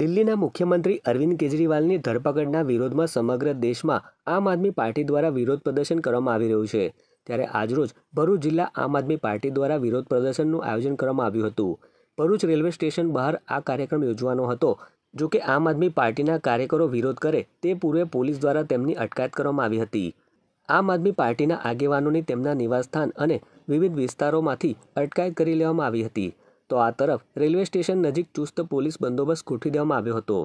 દિલ્હીના મુખ્યમંત્રી અરવિંદ કેજરીવાલની ધરપકડના વિરોધમાં સમગ્ર દેશમાં આમ આદમી પાર્ટી દ્વારા વિરોધ પ્રદર્શન કરવામાં આવી રહ્યું છે ત્યારે આજરોજ ભરૂચ જિલ્લા આમ આદમી પાર્ટી દ્વારા વિરોધ પ્રદર્શનનું આયોજન કરવામાં આવ્યું હતું ભરૂચ રેલવે સ્ટેશન બહાર આ કાર્યક્રમ યોજવાનો હતો જો કે આમ આદમી પાર્ટીના કાર્યકરો વિરોધ કરે તે પૂર્વે પોલીસ દ્વારા તેમની અટકાયત કરવામાં આવી હતી આમ આદમી પાર્ટીના આગેવાનોની તેમના નિવાસસ્થાન અને વિવિધ વિસ્તારોમાંથી અટકાયત કરી લેવામાં આવી હતી તો આ તરફ રેલવે સ્ટેશન નજીક ચુસ્ત પોલીસ બંદોબસ્ત ગોઠવી દેવામાં આવ્યો હતો